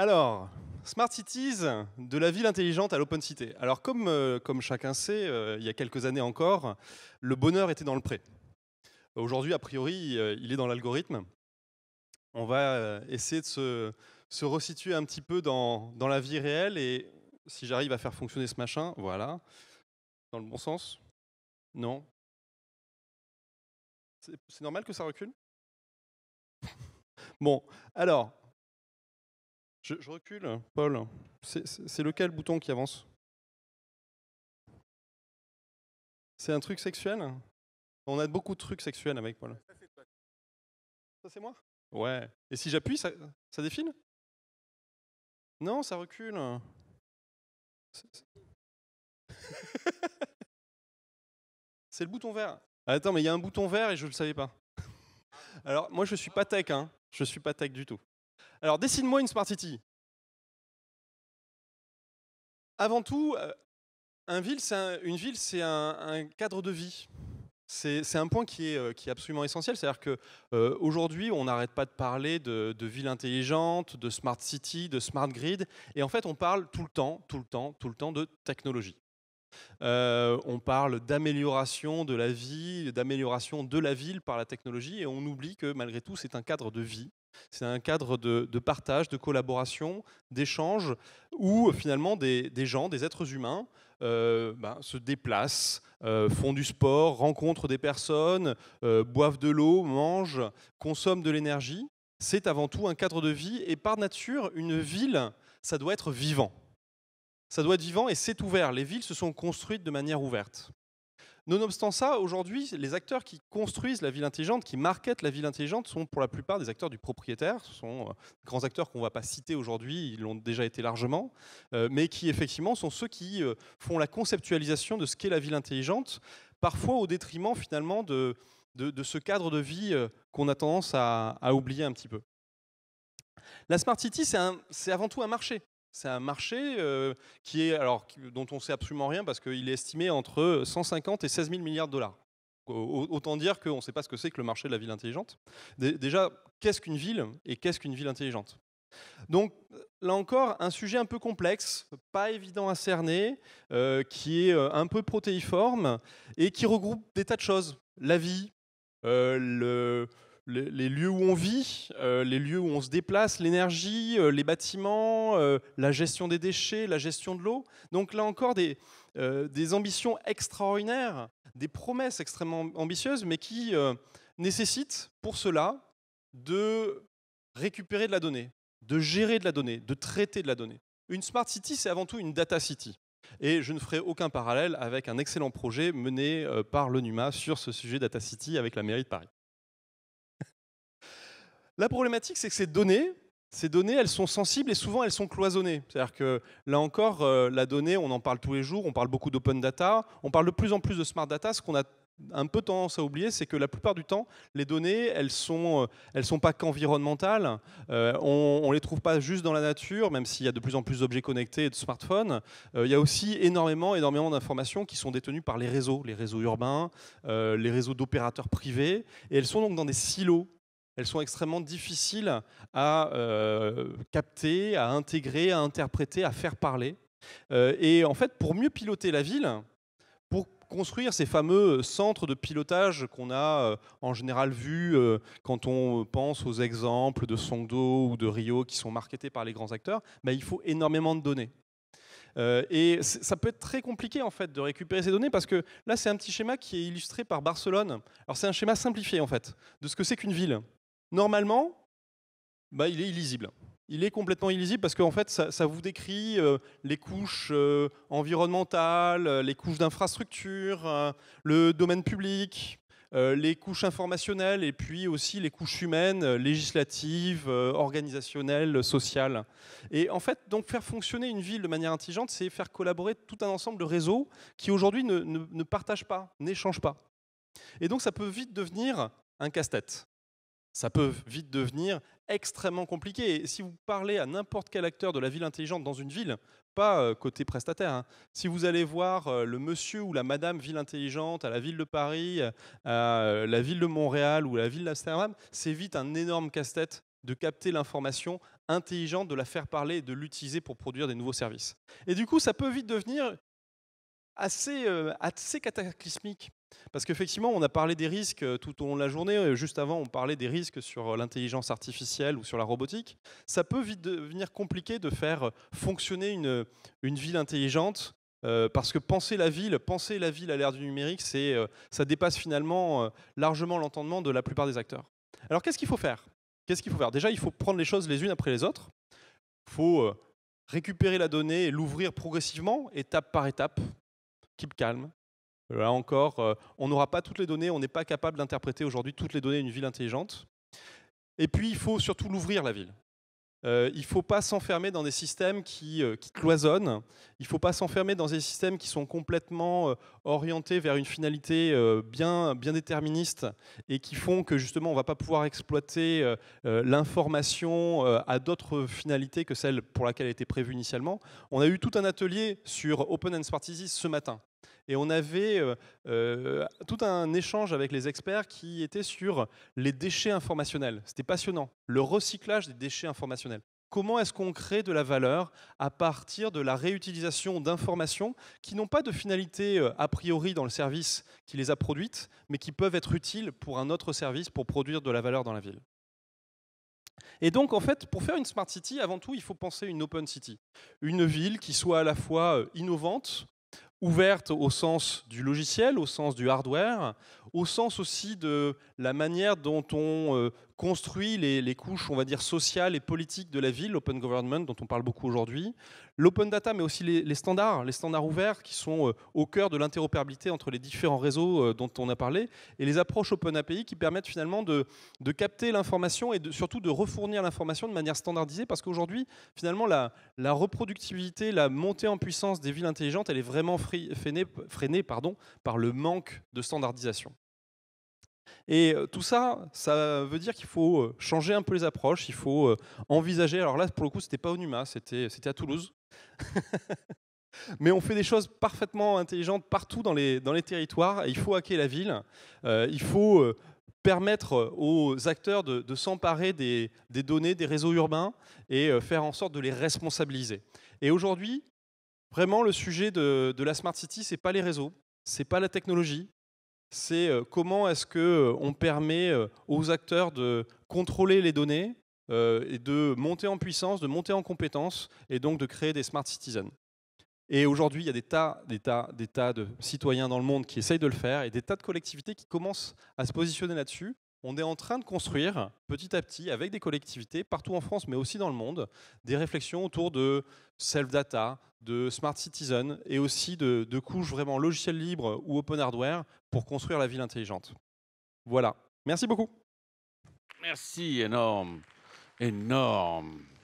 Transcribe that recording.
Alors, Smart Cities, de la ville intelligente à l'open city. Alors, comme, euh, comme chacun sait, euh, il y a quelques années encore, le bonheur était dans le prêt. Aujourd'hui, a priori, euh, il est dans l'algorithme. On va essayer de se, se, resituer un petit peu dans, dans la vie réelle et si j'arrive à faire fonctionner ce machin, voilà. Dans le bon sens Non C'est normal que ça recule Bon, alors, je, recule, Paul. C'est lequel bouton qui avance C'est un truc sexuel On a beaucoup de trucs sexuels avec Paul. Ça c'est moi Ouais. Et si j'appuie, ça, défile Non, ça recule. C'est le bouton vert. Attends, mais il y a un bouton vert et je ne le savais pas. Alors, moi, je suis pas tech, hein. Je suis pas tech du tout. Alors, dessine-moi une smart city. Avant tout, euh, ville, une ville, c'est un, cadre de vie. C'est un point qui est, euh, qui est absolument essentiel. C'est-à-dire qu'aujourd'hui, euh, on n'arrête pas de parler de, ville intelligente, de smart city, de smart grid. Et en fait, on parle tout le temps, tout le temps, tout le temps de technologie. on parle d'amélioration de la vie, d'amélioration de la ville par la technologie. Et on oublie que malgré tout, c'est un cadre de vie c'est un cadre de, partage, de collaboration, d'échange, où euh, finalement des, gens, des êtres humains, euh, ben, se déplacent, euh, font du sport, rencontrent des personnes, boivent de l'eau, mangent, consomment de l'énergie. C'est avant tout un cadre de vie, et par nature, une ville, ça doit être vivant. Ça doit être vivant et c'est ouvert. Les villes se sont construites de manière ouverte. Nonobstant ça, aujourd'hui, les acteurs qui construisent la ville intelligente, qui marketent la ville intelligente, sont pour la plupart des acteurs du propriétaire. Ce sont euh, grands acteurs qu'on ne va pas citer aujourd'hui, ils l'ont déjà été largement, euh, mais qui effectivement sont ceux qui euh, font la conceptualisation de ce qu'est la ville intelligente, parfois au détriment finalement de, ce cadre de vie qu'on a tendance à, à oublier un petit peu. La Smart City, c'est avant tout un marché. C'est un marché euh, qui est, alors, dont on ne sait absolument rien parce qu'il est estimé entre 150 et 16 000 milliards de dollars. Autant dire qu'on ne sait pas ce que c'est que le marché de la ville intelligente. Déjà, qu'est-ce qu'une ville et qu'est-ce qu'une ville intelligente donc là encore, un sujet un peu complexe, pas évident à cerner, euh, qui est euh, un peu protéiforme et qui regroupe des tas de choses. La vie, le, les, lieux où on vit, euh, les lieux où on se déplace, l'énergie, euh, les bâtiments, euh, la gestion des déchets, la gestion de l'eau. Donc là encore, des, ambitions extraordinaires, des promesses extrêmement ambitieuses, mais qui nécessitent pour cela de récupérer de la donnée, de gérer de la donnée, de traiter de la donnée. Une smart city, c'est avant tout une data city. Et je ne ferai aucun parallèle avec un excellent projet mené par l'ONUMA sur ce sujet Data City avec la mairie de Paris. La problématique, c'est que ces données, ces données, elles sont sensibles et souvent elles sont cloisonnées. C'est-à-dire que là encore, euh, la donnée, on en parle tous les jours, on parle beaucoup d'open data, on parle de plus en plus de smart data. Ce qu'on a un peu tendance à oublier, c'est que la plupart du temps, les données, elles sont, euh, elles sont pas qu'environnementales. Euh, on, ne les trouve pas juste dans la nature, même s'il y a de plus en plus d'objets connectés et de smartphones. il y a aussi énormément, énormément d'informations qui sont détenues par les réseaux, les réseaux urbains, les réseaux d'opérateurs privés, et elles sont donc dans des silos elles sont extrêmement difficiles à euh, capter, à intégrer, à interpréter, à faire parler. Euh, et en fait, pour mieux piloter la ville, pour construire ces fameux centres de pilotage qu'on a euh, en général vu quand on pense aux exemples de Songdo ou de Rio qui sont marketés par les grands acteurs, bah, il faut énormément de données. et ça peut être très compliqué en fait de récupérer ces données parce que là c'est un petit schéma qui est illustré par Barcelone. Alors c'est un schéma simplifié en fait de ce que c'est qu'une ville normalement, bah, il est illisible. Il est complètement illisible parce qu'en fait, ça, vous décrit euh, les couches euh, environnementales, euh, les couches d'infrastructure, le domaine public, les couches informationnelles et puis aussi les couches humaines, législatives, organisationnelles, sociales. Et en fait, donc faire fonctionner une ville de manière intelligente, c'est faire collaborer tout un ensemble de réseaux qui aujourd'hui ne, ne partagent pas, n'échangent pas. Et donc, ça peut vite devenir un casse-tête ça peut vite devenir extrêmement compliqué. Et si vous parlez à n'importe quel acteur de la ville intelligente dans une ville, pas euh, côté prestataire, hein, si vous allez voir euh, le monsieur ou la madame ville intelligente à la ville de Paris, euh, à la ville de Montréal ou à la ville d'Amsterdam, c'est vite un énorme casse-tête de capter l'information intelligente, de la faire parler et de l'utiliser pour produire des nouveaux services. Et du coup, ça peut vite devenir assez, euh, assez cataclysmique. Parce qu'effectivement, on a parlé des risques euh, tout au long de la journée. Juste avant, on parlait des risques sur euh, l'intelligence artificielle ou sur la robotique. Ça peut vite devenir compliqué de faire fonctionner une, ville intelligente. parce que penser la ville, penser la ville à l'ère du numérique, c'est, ça dépasse finalement largement l'entendement de la plupart des acteurs. Alors qu'est-ce qu'il faut faire Qu'est-ce qu'il faut faire Déjà, il faut prendre les choses les unes après les autres. Il faut récupérer la donnée et l'ouvrir progressivement, étape par étape, Keep calm. Euh, là encore, euh, on n'aura pas toutes les données, on n'est pas capable d'interpréter aujourd'hui toutes les données d'une ville intelligente. Et puis, il faut surtout l'ouvrir, la ville. Euh, il ne faut pas s'enfermer dans des systèmes qui, euh, cloisonnent, il ne faut pas s'enfermer dans des systèmes qui sont complètement euh, orientés vers une finalité bien, bien déterministe et qui font que justement on ne va pas pouvoir exploiter l'information à d'autres finalités que celle pour laquelle elle était prévue initialement. On a eu tout un atelier sur Open and ce matin. Et on avait euh, euh, tout un échange avec les experts qui était sur les déchets informationnels. C'était passionnant. Le recyclage des déchets informationnels. Comment est-ce qu'on crée de la valeur à partir de la réutilisation d'informations qui n'ont pas de finalité euh, a priori dans le service qui les a produites, mais qui peuvent être utiles pour un autre service pour produire de la valeur dans la ville et donc, en fait, pour faire une smart city, avant tout, il faut penser une open city. Une ville qui soit à la fois innovante, ouverte au sens du logiciel, au sens du hardware, au sens aussi de la manière dont on euh, construit les, couches, on va dire, sociales et politiques de la ville, l'open government dont on parle beaucoup aujourd'hui, l'open data, mais aussi les, standards, les standards ouverts qui sont euh, au cœur de l'interopérabilité entre les différents réseaux euh, dont on a parlé, et les approches open API qui permettent finalement de, capter l'information et surtout de refournir l'information de manière standardisée, parce qu'aujourd'hui, finalement, la, la, reproductibilité, la montée en puissance des villes intelligentes, elle est vraiment freinée, freinée pardon, par le manque de standardisation. Et euh, tout ça, ça veut dire qu'il faut euh, changer un peu les approches, il faut euh, envisager. Alors là, pour le coup, n'était pas au NUMA, c'était à Toulouse. Mais on fait des choses parfaitement intelligentes partout dans les, territoires. il faut hacker la ville. il faut permettre aux acteurs de, s'emparer des, données, des réseaux urbains et faire en sorte de les responsabiliser. Et aujourd'hui, vraiment, le sujet de, de la Smart City, ce n'est pas les réseaux, ce n'est pas la technologie, c'est euh, comment est-ce que euh, on permet euh, aux acteurs de contrôler les données et de monter en puissance, de monter en compétence et donc de créer des smart citizens. Et aujourd'hui, il y a des tas, des, tas, des tas de citoyens dans le monde qui essayent de le faire et des tas de collectivités qui commencent à se positionner là-dessus on est en train de construire petit à petit avec des collectivités partout en France mais aussi dans le monde des réflexions autour de self-data, de smart citizen et aussi de, couches vraiment logiciels libres ou open hardware pour construire la ville intelligente. Voilà. Merci beaucoup. Merci énorme. Énorme.